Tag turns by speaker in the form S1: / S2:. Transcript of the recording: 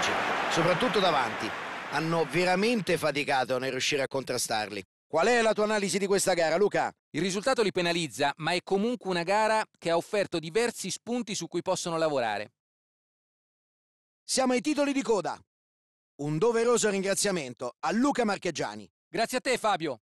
S1: oggi, soprattutto davanti. Hanno veramente faticato nel riuscire a contrastarli. Qual è la tua analisi di questa gara, Luca?
S2: Il risultato li penalizza, ma è comunque una gara che ha offerto diversi spunti su cui possono lavorare.
S3: Siamo
S4: ai titoli di coda. Un doveroso ringraziamento a Luca Marcheggiani.
S5: Grazie a
S6: te,
S7: Fabio.